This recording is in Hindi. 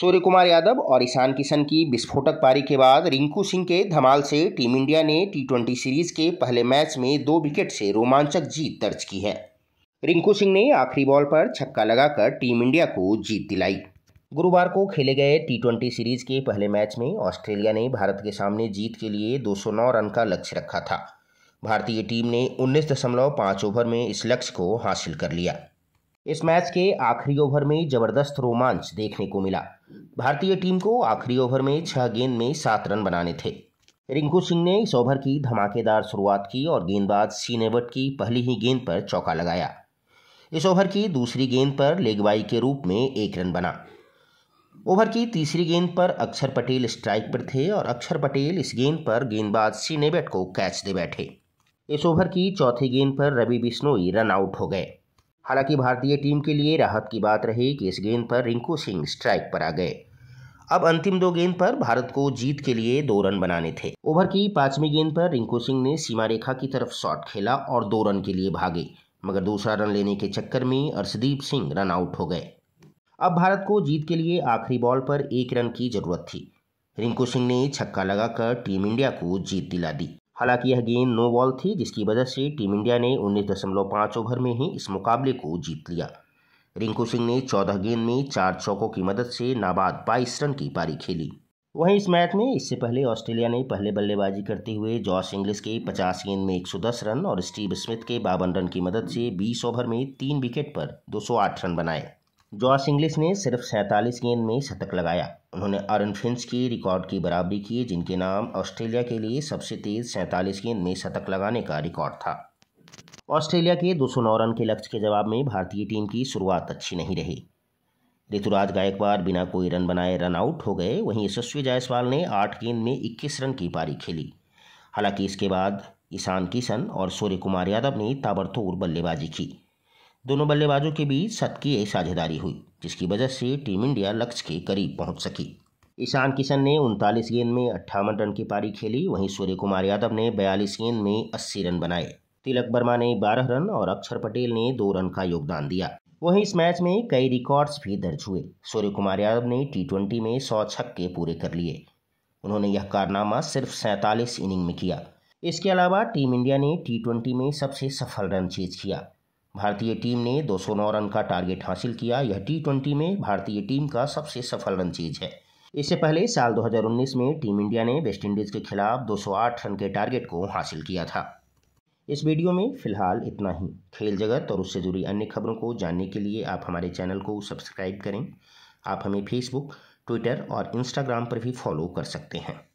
सूर्य कुमार यादव और ईशान किशन की विस्फोटक पारी के बाद रिंकू सिंह के धमाल से टीम इंडिया ने टी ट्वेंटी सीरीज के पहले मैच में दो विकेट से रोमांचक जीत दर्ज की है रिंकू सिंह ने आखिरी बॉल पर छक्का लगाकर टीम इंडिया को जीत दिलाई गुरुवार को खेले गए टी ट्वेंटी सीरीज के पहले मैच में ऑस्ट्रेलिया ने भारत के सामने जीत के लिए 209 रन का लक्ष्य रखा था भारतीय टीम ने 19.5 ओवर में इस लक्ष्य को हासिल कर लिया इस मैच के आखिरी ओवर में जबरदस्त रोमांच देखने को मिला भारतीय टीम को आखिरी ओवर में छह गेंद में सात रन बनाने थे रिंकू सिंह ने इस ओवर की धमाकेदार शुरुआत की और गेंदबाज सीनेवट की पहली ही गेंद पर चौका लगाया इस ओवर की दूसरी गेंद पर लेगवाई के रूप में एक रन बना ओवर की तीसरी गेंद पर अक्षर पटेल स्ट्राइक पर थे और अक्षर पटेल इस गेंद पर गेंदबाज सीनेबेट को कैच दे बैठे इस ओवर की चौथी गेंद पर रवि बिश्नोई रन आउट हो गए हालांकि भारतीय टीम के लिए राहत की बात रही कि इस गेंद पर रिंकू सिंह स्ट्राइक पर आ गए अब अंतिम दो गेंद पर भारत को जीत के लिए दो रन बनाने थे ओवर की पांचवी गेंद पर रिंकू सिंह ने सीमा रेखा की तरफ शॉट खेला और दो रन के लिए भागे मगर दूसरा रन लेने के चक्कर में अर्शदीप सिंह रन आउट हो गए अब भारत को जीत के लिए आखिरी बॉल पर एक रन की जरूरत थी रिंकू सिंह ने छक्का लगाकर टीम इंडिया को जीत दिला दी हालांकि यह गेंद नो बॉल थी जिसकी वजह से टीम इंडिया ने उन्नीस दशमलव पाँच ओवर में ही इस मुकाबले को जीत लिया रिंकू सिंह ने चौदह गेंद में चार चौकों की मदद से नाबाद बाईस रन की पारी खेली वहीं इस मैच में इससे पहले ऑस्ट्रेलिया ने पहले बल्लेबाजी करते हुए जॉस इंग्लिस के 50 गेंद में 110 रन और स्टीव स्मिथ के बावन रन की मदद से 20 ओवर में तीन विकेट पर 208 रन बनाए जॉस इंग्लिश ने सिर्फ सैंतालीस गेंद में शतक लगाया उन्होंने आरन फिंच के रिकॉर्ड की बराबरी की जिनके नाम ऑस्ट्रेलिया के लिए सबसे तेज सैंतालीस गेंद में शतक लगाने का रिकॉर्ड था ऑस्ट्रेलिया के 209 रन के लक्ष्य के जवाब में भारतीय टीम की शुरुआत अच्छी नहीं रही ऋतुराज गायकवाड़ बिना कोई रन बनाए रन आउट हो गए वहीं यशस्वी जायसवाल ने आठ गेंद में इक्कीस रन की पारी खेली हालांकि इसके बाद ईशान किशन और सूर्य कुमार यादव ने ताबड़तोड़ बल्लेबाजी की दोनों बल्लेबाजों के बीच शतकीय साझेदारी हुई जिसकी वजह से टीम इंडिया लक्ष्य के करीब पहुंच सकी ईशान किशन ने उनतालीस गेंद में अट्ठावन रन की पारी खेली वहीं सूर्य कुमार यादव ने बयालीस गेंद में अस्सी रन बनाए तिलक वर्मा ने बारह रन और अक्षर पटेल ने दो रन का योगदान दिया वहीं इस मैच में कई रिकॉर्ड्स भी दर्ज हुए सूर्य कुमार यादव ने टी ट्वेंटी में सौ छक्के पूरे कर लिए उन्होंने यह कारनामा सिर्फ सैंतालीस इनिंग में किया इसके अलावा टीम इंडिया ने टी ट्वेंटी में सबसे सफल रन चेज किया भारतीय टीम ने 209 रन का टारगेट हासिल किया यह टी में भारतीय टीम का सबसे सफल चीज है इससे पहले साल 2019 में टीम इंडिया ने वेस्टइंडीज़ के खिलाफ 208 रन के टारगेट को हासिल किया था इस वीडियो में फिलहाल इतना ही खेल जगत और उससे जुड़ी अन्य खबरों को जानने के लिए आप हमारे चैनल को सब्सक्राइब करें आप हमें फेसबुक ट्विटर और इंस्टाग्राम पर भी फॉलो कर सकते हैं